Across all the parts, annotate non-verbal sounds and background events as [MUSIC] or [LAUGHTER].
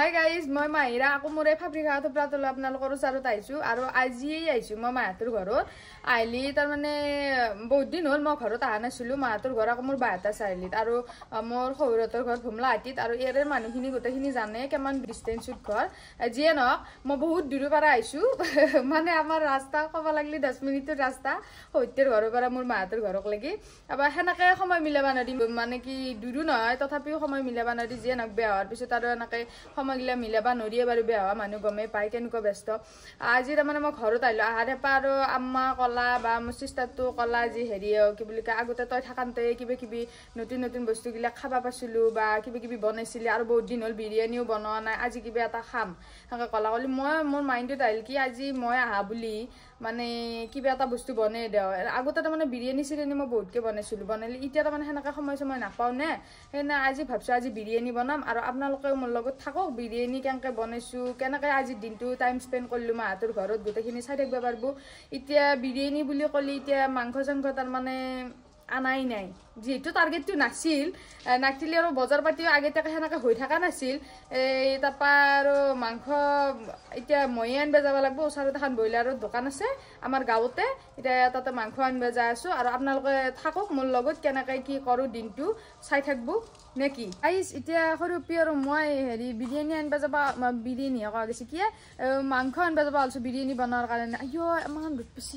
Hi guys মই মাহিৰা আকৌ মোৰ এই ফাব্ৰিকা হাতৰপৰা তোলা আপোনালোকৰ ওচৰত আহিছোঁ আৰু আজিয়েই আহিছোঁ মই মাহঁতৰ ঘৰত আহিলে তাৰমানে বহুত দিন হ'ল মই ঘৰত অহা নাছিলোঁ মাহঁতৰ ঘৰ আকৌ মোৰ বাহঁতা চাৰিআলিত আৰু মোৰ শহুৰহঁতৰ ঘৰ ভোমলাহাটীত আৰু ইয়াৰে মানুহখিনি গোটেইখিনি জানে কিমান ডিষ্টেঞ্চত ঘৰ যিয়ে নহওক মই বহুত দূৰৰ পৰা আহিছোঁ [LAUGHS] মানে আমাৰ ৰাস্তা ক'ব লাগিলে দহ মিনিটৰ ৰাস্তা সৈতেৰ ঘৰৰ পৰা মোৰ মাহঁতৰ ঘৰক লাগি তাৰপৰা সেনেকৈ সময় মিলাব নোৱাৰি মানে কি দূৰো নহয় তথাপিও সময় মিলাব নোৱাৰি যিয়ে নহওক বেয়া হোৱাৰ পিছত আৰু এনেকৈ সময়গিলা মিলাবা নৰিয়ে পাৰবে হওয়া মানুহ গমে পায় কেনেকুৱা ব্যস্ত আজি তাৰমানে মই ঘৰত আহিলোঁ আহাৰে আৰু আম্মা কলা বা মোৰ চিষ্টাৰটো কলা আজি হেৰি কি বুলি কয় আগতে তই থাকান্তে কিবা কিবি নতুন নতুন বস্তুগিলা খাব পাইছিলোঁ বা কিবা কিবি বনাইছিলি আৰু বহুত দিন হ'ল বিৰিয়ানীও বনোৱা নাই আজি কিবা এটা খাম সেনেকৈ কলা ক'লি মই মোৰ মাইণ্ডটোত আহিল কি আজি মই আহা বুলি মানে কিবা এটা বস্তু বনাই দিওঁ আগতে তাৰমানে বিৰিয়ানী চিৰিয়ানী মই বহুতকৈ বনাইছিলোঁ বনালে এতিয়া তাৰমানে সেনেকৈ সময় চময় নাপাওঁ নে সেনে আজি ভাবিছোঁ আজি বিৰিয়ানী বনাম আৰু আপোনালোকেও মোৰ লগত থাকক বিৰিয়ানী কেনেকৈ বনাইছোঁ কেনেকৈ আজি দিনটো টাইম স্পেণ্ড কৰিলোঁ মাহঁতৰ ঘৰত গোটেইখিনি চাই থাকিব পাৰিব এতিয়া বিৰিয়ানী বুলি ক'লে এতিয়া মাংস চাংস তাৰমানে আনাই নাই যিহেতু টাৰ্গেটটো নাছিল নাকটিলে আৰু বজাৰ পাতিও আগতে সেনেকৈ হৈ থকা নাছিল এই তাৰপৰা আৰু মাংস এতিয়া ময়ে আনিব যাব লাগিব ওচৰতে এখন ব্ৰইলাৰৰ দোকান আছে আমাৰ গাঁৱতে এতিয়া তাতে মাংস আনিব যাই আছোঁ আৰু আপোনালোকে থাকক মোৰ লগত কেনেকৈ কি কৰোঁ দিনটো চাই থাকিব নে কি আইচ এতিয়া সৰুপি আৰু মই হেৰি বিৰিয়ানী আনিব যাব বিৰিয়ানী কোৱা গৈছে কিয় মাংস আনিব যাব ওলাইছোঁ বিৰিয়ানী বনোৱাৰ কাৰণে আইঅ' ইমান বেছি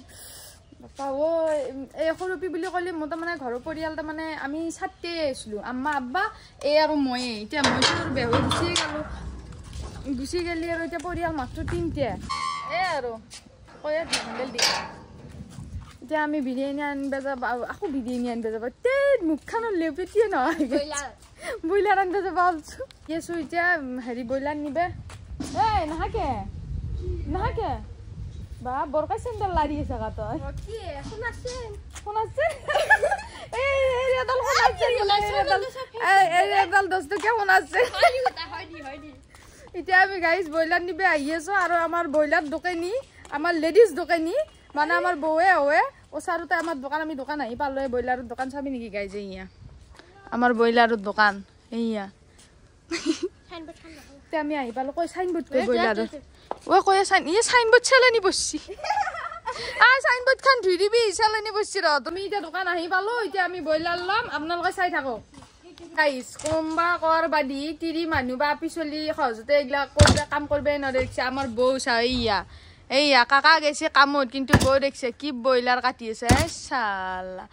পাব এই সৰুপী বুলি ক'লে মোৰ তাৰমানে ঘৰৰ পৰিয়াল তাৰমানে আমি চাৰিটাই আহিছিলোঁ আম্মা আব্বা এই আৰু ময়ে এতিয়া মই আৰু বেহু গুচিয়ে গ'লোঁ গুচি গ'লি আৰু এতিয়া পৰিয়াল মাত্ৰ তিনিটাই এই আৰু এতিয়া আমি বিৰিয়ানী আনিব যাব আকৌ বিৰিয়ানী আনিব যাব এতিয়া মুখখন লেপে কিয় নহয় ব্ৰইলাৰ আনিব যাব কি আছোঁ এতিয়া হেৰি ব্ৰইলাৰ নিবা এই নাহাকে নাহাকে Ba, borka zen da lari ez agatu, eh? Oki, jona zen. Jona zen? Eh, eri edal jona zen. Eri edal dostuk ja jona zen. Hori eta hori, hori. Ite abi gaiz, boilat nibe ahiezo, aro amar boilat duke ni, amar ladies duke ni, mana amar boe haue, osaru ta amar dukan ami dukan ahi, palo e boilaru dukan sabi niki gaiz egin Amar boilaru dukan, egin ya. Sainbot kan dago. Ite ami ahi, palo koi sainbot koi boilaru. ওই কয় sign ই signboard চেলনি বসছি আ চাইনবোৰ্ডখন ধুই দিবি চেলনি বসছি ৰ তুমি এতিয়া দোকান আহি পালো এতিয়া আমি ব্ৰইলাৰ ল'ম আপোনালোকে চাই থাকো বা পিছলি কাম এইয়া কামত কিন্তু বৌ দেখিছে কি ব্ৰইলাৰ কাটি আছে চালা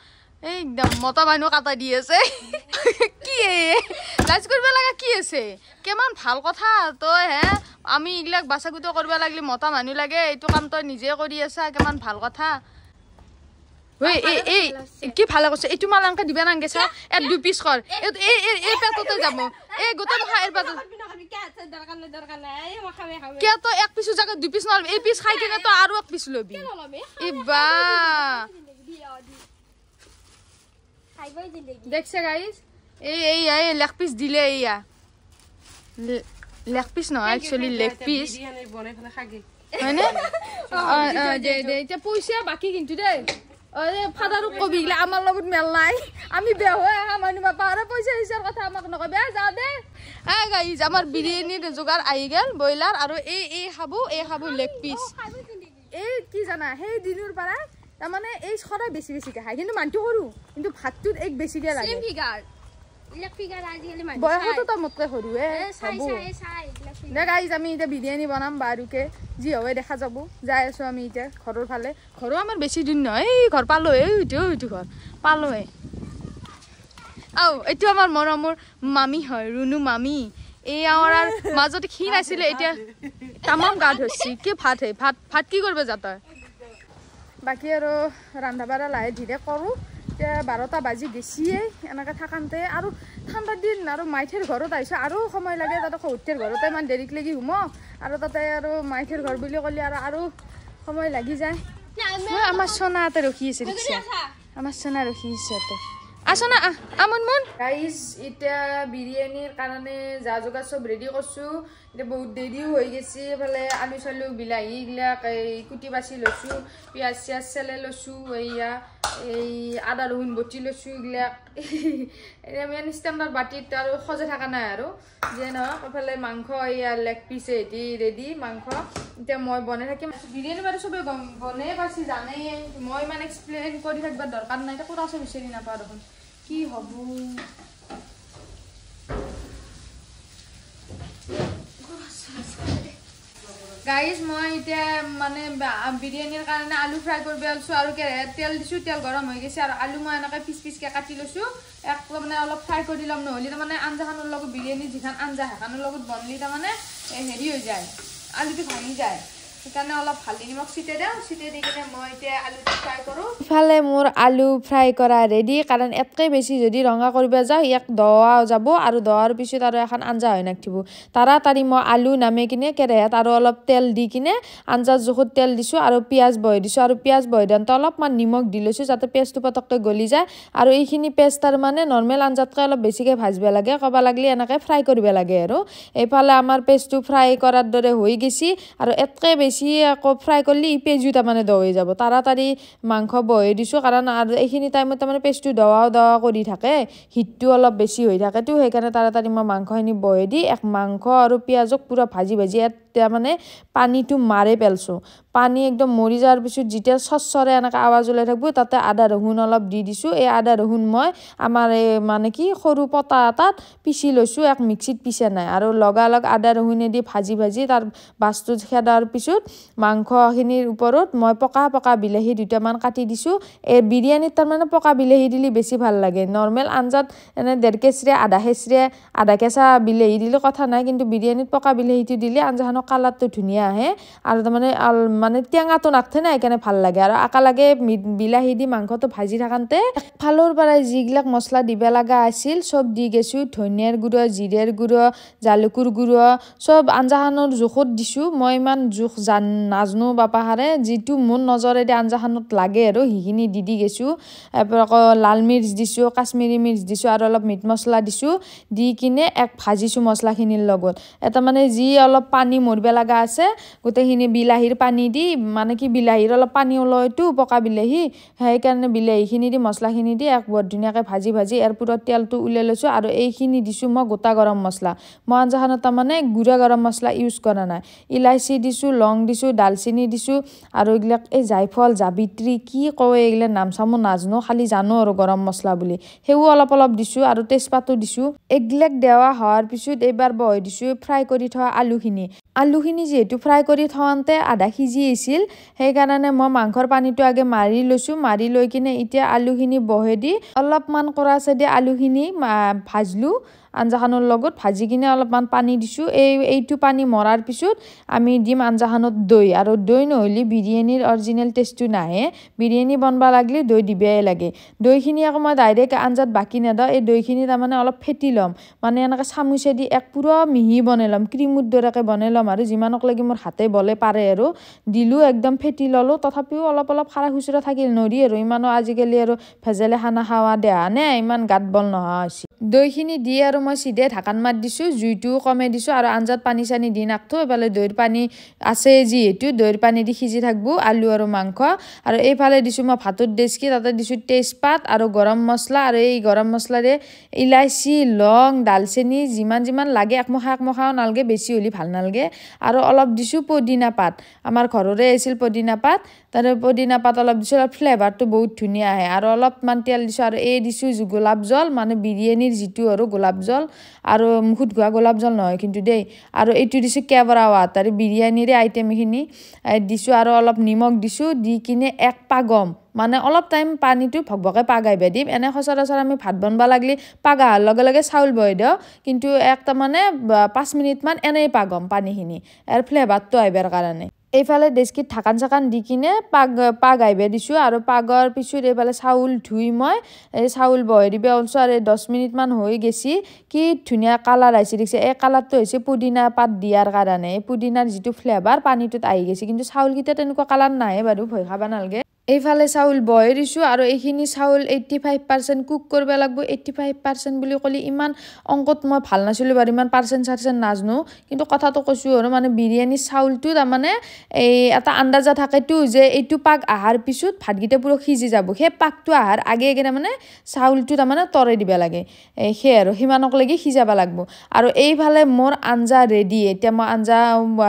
এই একদম মতা মানুহ কাটাই দি আছে কিয়ে লাজ কৰিব লগা কি আছে কিমান ভাল কথা তই হে আমি এইবিলাক বাচাকুত কৰিব লাগিলে মতা মানুহ লাগে এইটো কাম তই নিজে কৰি আছা কিমান ভাল কথা কি ভাল কৈছে এইটো মালাংকে দিব নাংগে চা এক দুই পিছ কৰ এই পেটতে যাব এই গোটেই মুখা এই পেটত কিয় তই এক পিছো যাকে দুই পিছ নল এই পিছ খাই কিনে তই আৰু এক পিছ ল'বি এই বা Δέξτε guys. Hey, hey, hey, λερπίς δίλε, hey, yeah. Λερπίς, no, έχεις όλοι λερπίς. Είναι λοιπόν, έχω να χάγει. Ναι, ναι. Ωραία, πάντα το κόβει, λέει, άμα λόγω με λάι. Αν μη πέω, άμα νούμε πάρα πολύ, σε ίσια εργατά, άμα γνωγό, πέρα, σάντε. Α, γαϊς, άμα μπιδί είναι το ζωγάρ αίγελ, μπόιλαρ, αρω, ε, ε, χαβού, ε, χαβού, λεκπίς. Ε, κίζανα, ε, δίνουρ παρά. তাৰমানে এই ছটাই বেছি বেছিকে খায় কিন্তু মানুহটো সৰু কিন্তু ভাতটোত এক বেছিকৈ লাগে নহয় এই ঘৰ পালোৱে এইটো ঘৰ এইটো আমাৰ মৰমৰ মামী হয় ৰুণু মামী এই আমাৰ মাজতে ক্ষীণ আছিলে এতিয়া তামাম গা ধৰিছে কি ভাত হে ভাত ভাত কি কৰিব যাতায় বাকী আৰু ৰন্ধা বাঢ়া লাহে ধীৰে কৰোঁ এতিয়া বাৰটা বাজি গেছিয়েই এনেকৈ থাকোঁতে আৰু ঠাণ্ডাৰ দিন আৰু মাইথেৰ ঘৰত আহিছোঁ আৰু সময় লাগে তাতে সহুতীয়াৰ ঘৰতে ইমান দেৰিক লাগি সোম আৰু তাতে আৰু মাইথেৰ ঘৰ বুলি ক'লে আৰু আৰু সময় লাগি যায় আমাৰ চোনাতে ৰখি আছে আমাৰ চোনা ৰখি আছে তাতে এতিয়া বিৰিয়ানীৰ কাৰণে যা যোগাৰ চব ৰেডি কৰিছোঁ এতিয়া বহুত দেৰিও হৈ গৈছে এইফালে আলু চালু বিলাহী এইবিলাক এই কুটি বাচি লৈছোঁ পিঁয়াজ চিয়াজ চেলে লৈছোঁ এইয়া এই আদা ৰহুন বটি লৈছোঁ এইবিলাক [LAUGHS] এনেই ষ্টেণ্ডাৰ বাতিত আৰু সজে থকা নাই আৰু যে নহওক এইফালে মাংস এইয়া লেগ পিচ সেহেঁতি ৰেডি মাংস এতিয়া মই বনাই থাকিম বিৰিয়ানী বাৰু চবেই গম বনাই পাইছে জানেই মই ইমান এক্সপ্লেইন কৰি থাকিব দৰকাৰ নাই এতিয়া ক'ত আছে বিচাৰি নাপাওঁ দেখোন কি হ'ব গাইজ মই এতিয়া মানে বিৰিয়ানীৰ কাৰণে আলু ফ্ৰাই কৰিব ওলছোঁ আৰু তেল দিছোঁ তেল গৰম হৈ গৈছে আৰু আলু মই এনেকৈ পিচ পিচকৈ কাটি লৈছোঁ এক মানে অলপ ফ্ৰাই কৰি ল'ম নহ'লে তাৰমানে আঞ্জাখনৰ লগত বিৰিয়ানী যিখন আঞ্জা সেইখনৰ লগত বনলি তাৰমানে হেৰি হৈ যায় আলুটো ভাঙি যায় ইফালে মোৰ আলু ফ্ৰাই কৰা ৰেডি কাৰণ ইয়াতকৈ বেছি যদি ৰঙা কৰিব যাওঁ ইয়াক ধোৱাও যাব আৰু ধোৱাৰ পিছত আৰু এখন আঞ্জা হৈ নাথাকিব তাৰাতাৰি মই আলু নামি কিনে কেৰাহীত আৰু অলপ তেল দি কিনে আঞ্জাৰ জোখত তেল দিছোঁ আৰু পিঁয়াজ বহি দিছোঁ আৰু পিঁয়াজ বহি দিওঁতে অলপমান নিমখ দি লৈছোঁ যাতে পেষ্টটো পটককৈ গলি যায় আৰু এইখিনি পেষ্ট তাৰমানে নৰ্মেল আঞ্জাতকৈ অলপ বেছিকৈ ভাজিব লাগে ক'ব লাগিলে এনেকৈ ফ্ৰাই কৰিব লাগে আৰু এইফালে আমাৰ পেষ্টটো ফ্ৰাই কৰাৰ দৰে হৈ গৈছে আৰু ইয়াতকৈ বেছি বেছি আকৌ ফ্ৰাই কৰিলে ই পেজিও তাৰমানে দ হৈ যাব তাৰাতাৰি মাংস বহাই দিছোঁ কাৰণ আৰু এইখিনি টাইমত তাৰমানে পেজটো দৱাও দৱা কৰি থাকে হিটটো অলপ বেছি হৈ থাকেতো সেইকাৰণে তাৰাতাৰি মই মাংসখিনি বহাই দি এক মাংস আৰু পিঁয়াজক পূৰা ভাজি ভাজি ইয়াত যেতিয়া মানে পানীটো মাৰে পেলছোঁ পানী একদম মৰি যোৱাৰ পিছত যেতিয়া স্বচ্ছৰে এনেকৈ আৱাজ ওলাই থাকিব তাতে আদা ৰহুন অলপ দি দিছোঁ এই আদা ৰহুন মই আমাৰ এই মানে কি সৰু পতা এটাত পিচি লৈছোঁ এক মিক্সিত পিচা নাই আৰু লগালগ আদা ৰহুনেদি ভাজি ভাজি তাৰ বাছটো খেদাৰ পিছত মাংসখিনিৰ ওপৰত মই পকা পকা বিলাহী দুটামান কাটি দিছোঁ এই বিৰিয়ানীত তাৰমানে পকা বিলাহী দিলে বেছি ভাল লাগে নৰ্মেল আঞ্জাত এনে ডেৰ কেচৰে আধা খেচৰে আধা কেঁচা বিলাহী দিলে কথা নাই কিন্তু বিৰিয়ানীত পকা বিলাহীটো দিলে আঞ্জাখনক কালাৰটো ধুনীয়া আহে আৰু তাৰমানে মানে টেঙাটো নাথে নাই সেইকাৰণে ভাল লাগে আৰু একেলগে বিলাহী দি মাংসটো ভাজি থাকোঁতে ফালৰ পৰাই যিবিলাক মছলা দিব লগা আছিল চব দি গৈছোঁ ধনিয়াৰ গুড়ো জিৰাৰ গুড়ো জালুকৰ গুড়ো চব আঞ্জাখনৰ জোখত দিছোঁ মই ইমান জোখ জান নাজানো বাপাহাৰে যিটো মোৰ নজৰেদি আঞ্জাখনত লাগে আৰু সেইখিনি দি দি গৈছোঁ তাৰপৰা আকৌ লাল মিৰ্চ দিছোঁ কাশ্মীৰী মিৰ্চ দিছোঁ আৰু অলপ মিট মছলা দিছোঁ দি কিনে এক ভাজিছোঁ মছলাখিনিৰ লগত এটা মানে যি অলপ পানী মৰি মৰিব লগা আছে গোটেইখিনি বিলাহীৰ পানী দি মানে কি বিলাহীৰ অলপ পানী ওলয়তো পকা বিলাহী সেইকাৰণে বিলাহীখিনি দি মছলাখিনি দি এক বৰ ধুনীয়াকৈ ভাজি ভাজি ইয়াৰ এয়াৰপৰা তেলটো উলিয়াই লৈছোঁ আৰু এইখিনি দিছোঁ মই গোটা গৰম মছলা মই আঞ্জাখনত তাৰমানে গুড়া গৰম মছলা ইউজ কৰা নাই ইলাচি দিছোঁ লং দিছোঁ ডালচেনি দিছোঁ আৰু এইবিলাক এই জাইফল জাবিত্ৰী কি কয় এইগিলাক নাম চামো নাজানো খালি জানো আৰু গৰম মছলা বুলি সেইও অলপ অলপ দিছোঁ আৰু তেজপাতো দিছোঁ এইবিলাক দেৱা হোৱাৰ পিছত এইবাৰ বহাই দিছোঁ ফ্ৰাই কৰি থোৱা আলুখিনি আলুখিনি যিহেতু ফ্ৰাই কৰি থওঁতে আধা সিজি আহিছিল সেইকাৰণে মই মাংসৰ পানীটো আগে মাৰি লৈছোঁ মাৰি লৈ কিনে এতিয়া আলুখিনি বহেদি অলপমান কৰাচে দি আলুখিনি ভাজিলোঁ আঞ্জাখনৰ লগত ভাজি কিনে অলপমান পানী দিছোঁ এই এইটো পানী মৰাৰ পিছত আমি দিম আঞ্জাখনত দৈ আৰু দৈ নহ'লে বিৰিয়ানীৰ অৰিজিনেল টেষ্টটো নাহে বিৰিয়ানী বনাব লাগিলে দৈ দিবই লাগে দৈখিনি আকৌ মই ডাইৰেক্ট আঞ্জাত বাকী নেদাওঁ এই দৈখিনি তাৰমানে অলপ ফেটি ল'ম মানে এনেকৈ চামুচে দি এক পূৰা মিহি বনাই ল'ম ক্ৰীমৰ দৰেকৈ বনাই ল'ম আৰু যিমানক লাগে মোৰ হাতে বলে পাৰে আৰু দিলোঁ একদম ফেটি ল'লোঁ তথাপিও অলপ অলপ সাৰা খুচুৰা থাকিল নৰি আৰু ইমানো আজিকালি আৰু ভেজালে খানা খাৱা দেহা নে ইমান গাঁত বল নোহোৱা হৈছে দৈখিনি দি আৰু মই চিধে ঢাকান মাত দিছোঁ জুইটোও কমাই দিছোঁ আৰু আঞ্জাত পানী চানী দি নাখো এইফালে দৈৰ পানী আছে যিহেতু দৈৰ পানী দি সিজি থাকিব আলু আৰু মাংস আৰু এইফালে দিছোঁ মই ভাতত ডেচকি তাতে দিছোঁ তেজপাত আৰু গৰম মছলা আৰু এই গৰম মছলাৰে ইলাচি লং ডালচেনি যিমান যিমান লাগে একমখা একমখাও নালাগে বেছি হ'লে ভাল নালাগে আৰু অলপ দিছোঁ পদিনা পাত আমাৰ ঘৰৰে আছিল পদিনা পাত তাৰে পদিনা পাত অলপ দিছোঁ অলপ ফ্লেভাৰটো বহুত ধুনীয়া আহে আৰু অলপমান তেল দিছোঁ আৰু এই দিছোঁ গোলাপ জল মানে বিৰিয়ানীৰ যিটো আৰু গোলাপ জল জল আৰু মুখত ঘোৱা গোলাপ জল নহয় কিন্তু দেই আৰু এইটো দিছোঁ কেৱৰা ৱাত বিৰিয়ানীৰে আইটেমখিনি দিছোঁ আৰু অলপ নিমখ দিছোঁ দি কিনে এক পাগম মানে অলপ টাইম পানীটো ভকভকে পাগাই বাই দিম এনে সচৰাচৰ আমি ভাত বনাব লাগিলে পাগা হোৱাৰ লগে লগে চাউল বহাই দিওঁ কিন্তু এক তাৰমানে পাঁচ মিনিটমান এনেই পাগম পানীখিনি ইয়াৰ ফ্লেভাৰটো আহিবৰ কাৰণে এইফালে ডেস্কিত ঢাকান চাকান দি কিনে পাগ পাগ আহিব দিছোঁ আৰু পাগৰ পিছত এইফালে চাউল ধুই মই এই চাউল বহাই দিব অলছ আৰু দহ মিনিটমান হৈ গেছি কি ধুনীয়া কালাৰ আহিছে দেখিছে এই কালাৰটো হৈছে পুদিনা পাত দিয়াৰ কাৰণে এই পুদিনাৰ যিটো ফ্লেভাৰ পানীটোত আহি গৈছে কিন্তু চাউলকেইটা তেনেকুৱা কালাৰ নাহে বাৰু ভয় খাব নালাগে এইফালে চাউল বহাই দিছোঁ আৰু এইখিনি চাউল এইটি ফাইভ পাৰ্চেণ্ট কুক কৰিব লাগিব এইটি ফাইভ পাৰ্চেণ্ট বুলি ক'লে ইমান অংকত মই ভাল নাছিলোঁ বাৰু ইমান পাৰ্চেণ্ট চাৰ্চেণ্ট নাজানো কিন্তু কথাটো কৈছোঁ আৰু মানে বিৰিয়ানী চাউলটো তাৰমানে এই এটা আন্দাজা থাকেতো যে এইটো পাক অহাৰ পিছত ভাতকেইটা পূৰা সিজি যাব সেই পাকটো অহাৰ আগে আগে তাৰমানে চাউলটো তাৰমানে তৰাই দিব লাগে এই সেয়ে আৰু সিমানক লাগি সিজাব লাগিব আৰু এইফালে মোৰ আঞ্জা ৰেডি এতিয়া মই আঞ্জা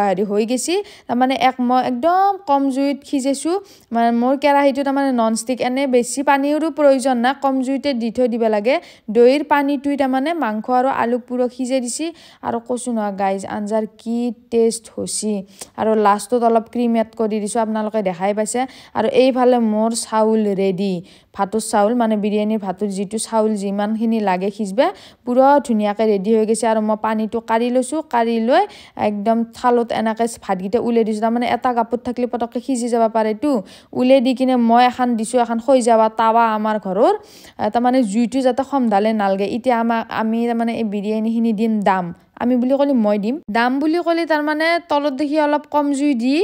হেৰি হৈ গৈছে তাৰমানে এক মই একদম কম জুইত সিজিছোঁ মানে মোৰ কেৰাহীটো তাৰমানে নন ষ্টিক এনে বেছি পানীৰো প্ৰয়োজন নাই কম জুইতে দি থৈ দিব লাগে দৈৰ পানীটোই তাৰমানে মাংস আৰু আলু পুৰক সিজাই দিছে আৰু কৈছোঁ নহয় গাইজ আঞ্জাৰ কি টেষ্ট হৈছে আৰু লাষ্টত অলপ ক্ৰীম এড কৰি দিছোঁ আপোনালোকে দেখাই পাইছে আৰু এইফালে মোৰ চাউল ৰেডি ভাতৰ চাউল মানে বিৰিয়ানীৰ ভাতৰ যিটো চাউল যিমানখিনি লাগে সিজবে পুৰা ধুনীয়াকৈ ৰেডি হৈ গৈছে আৰু মই পানীটো কাঢ়ি লৈছোঁ কাঢ়ি লৈ একদম থালত এনেকৈ ভাতকেইটা ওলাই দিছোঁ তাৰমানে এটা কাপোৰ থাকিলে পটককৈ সিজি যাব পাৰেতো ওলাই দি কিনে মই এখন দিছোঁ এখন হৈ যাবা তাৱা আমাৰ ঘৰৰ তাৰমানে জুইটো যাতে সমধালে নালগে এতিয়া আমাক আমি তাৰমানে এই বিৰিয়ানীখিনি দিম দাম আমি বুলি ক'লে মই দিম দাম বুলি ক'লে তাৰমানে তলত দেখি অলপ কম জুই দি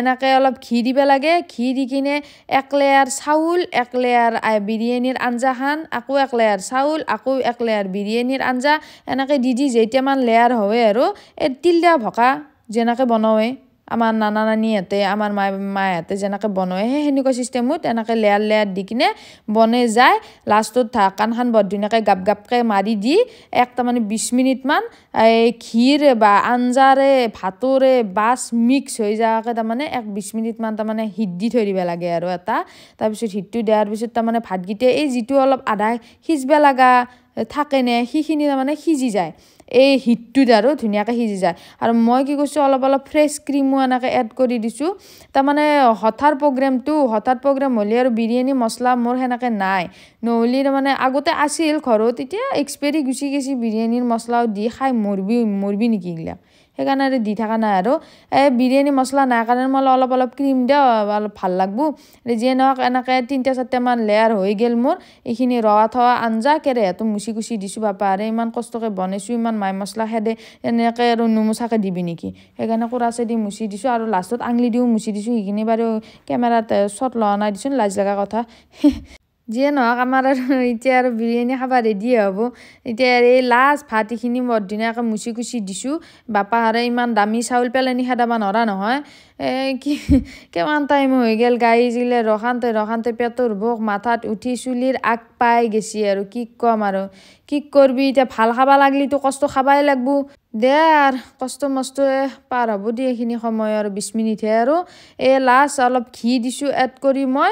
এনেকৈ অলপ ঘি দিব লাগে ঘি দি কিনে এক লেয়াৰ চাউল এক লেয়াৰ বিৰিয়ানীৰ আঞ্জাখান আকৌ এক লেয়াৰ চাউল আকৌ এক লেয়াৰ বিৰিয়ানীৰ আঞ্জা এনেকৈ দি দি যেতিয়ামান লেয়াৰ হয় আৰু এই তিল দিয়া ভকা যেনেকৈ বনাওঁৱেই আমাৰ নানা নানীহঁতে আমাৰ মাই মাহঁতে যেনেকৈ বনায় সেই সেনেকুৱা ছিষ্টেমত এনেকৈ লেয়াৰ লেয়াৰ দি কিনে বনাই যায় লাষ্টত ঢাকানখন বৰ ধুনীয়াকৈ গাপ গাপকৈ মাৰি দি এক তাৰমানে বিছ মিনিটমান এই ঘিৰ বা আঞ্জাৰে ভাতৰে বাছ মিক্স হৈ যোৱাকৈ তাৰমানে এক বিছ মিনিটমান তাৰমানে হিট দি থৈ দিব লাগে আৰু এটা তাৰপিছত হিটটো দিয়াৰ পিছত তাৰমানে ভাতকেইটা এই যিটো অলপ আধা সিজিব লগা থাকেনে সেইখিনি তাৰমানে সিজি যায় এই হিটটোত আৰু ধুনীয়াকৈ সিজি যায় আৰু মই কি কৈছোঁ অলপ অলপ ফ্ৰেছ ক্ৰীমো এনেকৈ এড কৰি দিছোঁ তাৰমানে হঠাৎ প্ৰগ্ৰেমটো হঠাৎ প্ৰগ্ৰেম হ'লে আৰু বিৰিয়ানী মছলা মোৰ সেনেকৈ নাই নহ'লে তাৰমানে আগতে আছিল ঘৰত এতিয়া এক্সপেৰি গুচি গৈছে বিৰিয়ানীৰ মছলাও দি খাই মৰবি মৰবি নেকি এইগিলা সেইকাৰণে আৰু দি থকা নাই আৰু এই বিৰিয়ানী মছলা নাই কাৰণে মই অলপ অলপ ক্ৰীম দিওঁ অলপ ভাল লাগিব যিয়ে নহওক এনেকৈ তিনিটা চাৰিটামান লেয়াৰ হৈ গ'ল মোৰ এইখিনি ৰোৱা থোৱা আঞ্জা কেৰাহীটো মুচি কুচি দিছোঁ বাপা আৰু ইমান কষ্টকৈ বনাইছোঁ ইমান মাই মছলা খেদে এনেকৈ আৰু নুমুচাকৈ দিবি নেকি সেইকাৰণে কোৰাছে দি মুচি দিছোঁ আৰু লাষ্টত আঙলি দিও মুচি দিছোঁ সেইখিনি বাৰু কেমেৰাত শ্বট লোৱা নাই দিছোঁ লাজ লগা কথা [LAUGHS] যিয়ে নহওক আমাৰ আৰু এতিয়া আৰু বিৰিয়ানী খাবা ৰেডিয়ে হ'ব এতিয়া এই লাষ্ট এইখিনি মই ধুনীয়াকৈ মুচি কুচি দিছোঁ বাপা আৰু ইমান দামী চাউল পেলাই নি খেদাব নৰা নহয় এই কিমান টাইম হৈ গ'ল গাই জিলে ৰখান্তে ৰখান্তে পেটৰ ভোক মাথাত উঠি চুলিৰ আগ পাই গেছি আৰু কি ক'ম আৰু কি কৰিবি এতিয়া ভাল খাব লাগিলেতো কষ্ট খাবই লাগিব দেয়াৰ কষ্ট মষ্টোৱে পাৰ হ'ব দি এইখিনি সময় আৰু বিছ মিনিটহে আৰু এই লাষ্ট অলপ ঘি দিছোঁ এড কৰি মই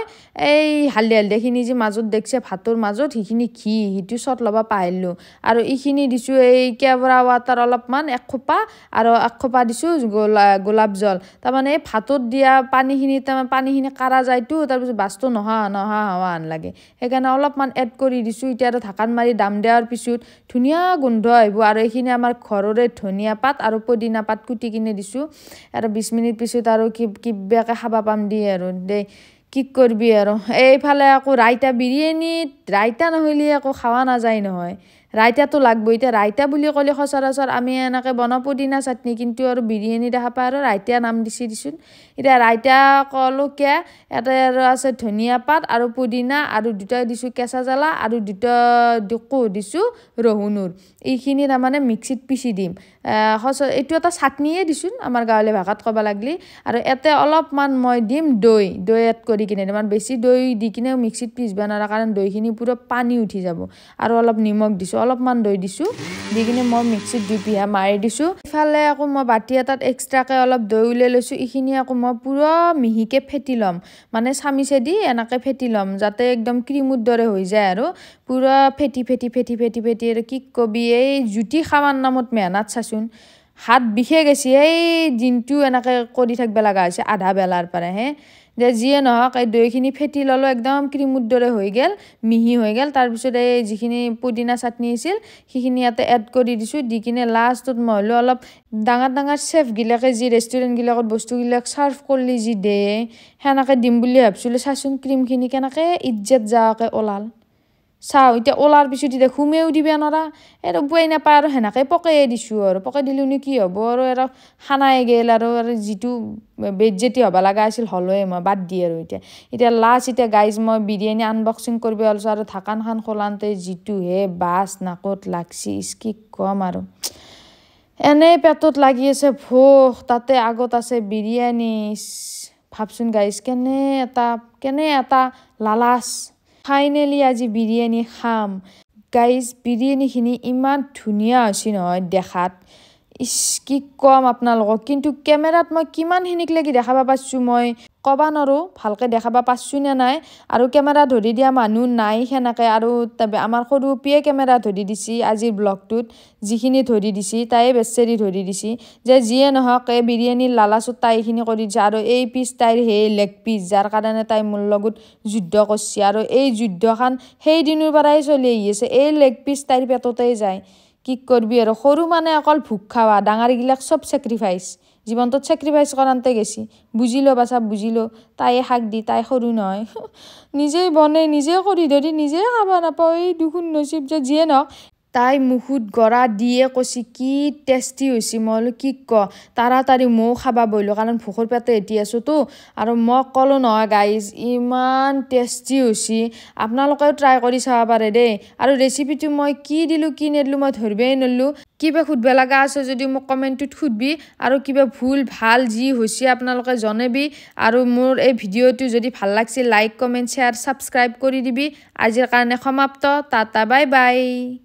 এই হালধি হালধিখিনি যে মাজত দেখিছে ভাতৰ মাজত সেইখিনি ঘি সেইটো চট ল'ব পাৰিলোঁ আৰু এইখিনি দিছোঁ এই কেৱৰা ৱাটাৰ অলপমান এক খোপা আৰু একসোপা দিছোঁ গোলা গোলাপ জল তাৰমানে এই ভাতত দিয়া পানীখিনি তাৰমানে পানীখিনি কাঢ়া যায়তো তাৰপিছত বাছটো নহা নহা হোৱা হেন লাগে সেইকাৰণে অলপমান এড কৰি দিছোঁ এতিয়া আৰু ঢাকান মাৰি দাম দিয়াৰ পিছত ধুনীয়া গোন্ধ আহিব আৰু এইখিনি আমাৰ ঘৰৰে ধনিয়া পাত আৰু পদিনা পাত কুটি কিনে দিছোঁ আৰু বিছ মিনিট পিছত আৰু কিবাকে খাব পাম দি আৰু দে কি কৰিবি আৰু এইফালে আকৌ ৰাইতা বিৰিয়ানীত ৰাইতা নহ'লে আকৌ খোৱা নাযায় নহয় ৰাইতাটো লাগিব এতিয়া ৰাইতা বুলি ক'লে সচৰাচৰ আমি এনেকৈ বনাওঁ পদিনা চাটনি কিন্তু আৰু বিৰিয়ানী দেখা পাই আৰু ৰাইতা নাম দিছি দিছোঁ এতিয়া ৰাইতা কলকীয়া এটা আৰু আছে ধনিয়া পাত আৰু পুদিনা আৰু দুটা দিছোঁ কেঁচা জ্বালা আৰু দুটা দুকো দিছোঁ ৰহুনুৰ এইখিনি তাৰমানে মিক্সিত পিচি দিম এইটো এটা চাটনিয়ে দিছোঁ আমাৰ গাঁৱলীয়া ভাষাত ক'ব লাগিলে আৰু ইয়াতে অলপমান মই দিম দৈ দৈ এড কৰি কিনে ইমান বেছি দৈ দি কিনে মিক্সিত পিচিব নোৱাৰা কাৰণ দৈখিনি পূৰা পানী উঠি যাব আৰু অলপ নিমখ দিছোঁ অলপমান দৈ দিছোঁ দি কিনে মই মিক্সিত দুপিহা মাৰি দিছোঁ ইফালে আকৌ মই বাতি এটাত এক্সট্ৰাকৈ অলপ দৈ উলিয়াই লৈছোঁ এইখিনি আকৌ মই পূৰা মিহিকৈ ফেটি ল'ম মানে চামিছে দি এনেকৈ ফেটি ল'ম যাতে একদম ক্ৰিমুৰ দৰে হৈ যায় আৰু পূৰা ফেটি ফেটি ফেটি ফেটি ফেটি আৰু কি কবি এই জুতি খামাৰ নামত মেহনাত চাইছোঁ কৈছোঁ হাত বিষে গৈছে এই দিনটো এনেকৈ কৰি থাকিব লগা হৈছে আধা বেলাৰ পৰা হে যে যিয়ে নহওক এই দৈখিনি ফেটি ল'লোঁ একদম ক্ৰীমুৰ দৰে হৈ গ'ল মিহি হৈ গ'ল তাৰপিছত এই যিখিনি পুদিনা চাটনি আছিল সেইখিনি ইয়াতে এড কৰি দিছোঁ দি কিনে লাষ্টত মই হ'লেও অলপ ডাঙৰ ডাঙৰ চেফগিলাকে যি ৰেষ্টুৰেণ্টগিলাকত বস্তুবিলাক চাৰ্ভ কৰিলে যি দিয়ে সেনেকৈ দিম বুলি ভাবিছিলোঁ চাচোন ক্ৰীমখিনি কেনেকৈ ইজ্জাত যাৱাকৈ ওলাল চাওঁ এতিয়া ওলাৰ পিছত এতিয়া ঘুমেও দিব নোৱাৰা এইটো উপায় নাপায় আৰু সেনেকৈ পকাইয়ে দিছোঁ আৰু পকাই দিলোঁনো কি হ'ব আৰু আৰু খানাই গেল আৰু আৰু যিটো বেড জেটি হ'ব লগা আছিল হ'লোৱে মই বাদ দি আৰু এতিয়া এতিয়া লাষ্ট এতিয়া গাইজ মই বিৰিয়ানী আনবক্সিং কৰিব ওলাইছোঁ আৰু ঢাকানখন খোলাওঁতে হে বাছ নাকত লাগছি ইচকি কম আৰু এনেই পেটত লাগি আছে ভোক তাতে আগত আছে বিৰিয়ানী ভাবচোন গাইজ কেনে এটা কেনে এটা লালাচ ফাইনেলি আজি বিৰিয়ানী খাম গাইজ বিৰিয়ানীখিনি ইমান ধুনীয়া হৈছে নহয় দেখাত ইছ কি ক'ম আপোনালোকক কিন্তু কেমেৰাত মই কিমান লাগি দেখাব পাৰিছোঁ মই ক'ব নোৱাৰোঁ ভালকৈ দেখাব নে নাই আৰু কেমেৰা ধৰি দিয়া মানুহ নাই সেনেকৈ আৰু তাৰ আমাৰ সৰু পিয়ে কেমেৰা ধৰি দিছে আজিৰ ব্লগটোত যিখিনি ধৰি দিছে তাই বেচেৰি ধৰি দিছে যে যিয়ে নহওক এই বিৰিয়ানীৰ লালাচত তাই এইখিনি কৰি দিছে আৰু এই পিচ তাইৰ সেই লেগ পিচ যাৰ কাৰণে তাই মোৰ লগত যুদ্ধ কৰিছে আৰু এই যুদ্ধখন সেইদিনৰ পৰাই চলি আহি আছে এই লেগ পিচ তাইৰ পেটতেই যায় কি কৰবি আৰু সৰু মানে অকল ভোক খাৱা ডাঙৰগিলাক চব চেক্ৰিফাইচ জীৱনটোত চেক্ৰিফাইচ কৰাতে গেছি বুজিলোঁ বাচা বুজিলোঁ তাই শাক দি তাই সৰু নহয় [LAUGHS] নিজেই বনে নিজে কৰি ধৰি নিজেই খাব নাপাওঁ এই দুখন নচিব যে যিয়ে নহওক তাই মুখত গড়া দিয়ে কৈছে কি টেষ্টি হৈছে মই বোলো কি ক তাৰাতাৰি ময়ো খাব বহিলোঁ কাৰণ ভোকৰ পেটে এটি আছোঁতো আৰু মই ক'লোঁ নহয় গাইজ ইমান টেষ্টি হৈছে আপোনালোকেও ট্ৰাই কৰি চাব পাৰে দেই আৰু ৰেচিপিটো মই কি দিলোঁ কি নিদিলোঁ মই ধৰিবই নল্লোঁ কিবা সুধিব লগা আছে যদি মোক কমেণ্টটোত সুধবি আৰু কিবা ভুল ভাল যি হৈছে আপোনালোকে জনাবি আৰু মোৰ এই ভিডিঅ'টো যদি ভাল লাগিছে লাইক কমেণ্ট শ্বেয়াৰ ছাবস্ক্ৰাইব কৰি দিবি আজিৰ কাৰণে সমাপ্ত টাটা বাই বাই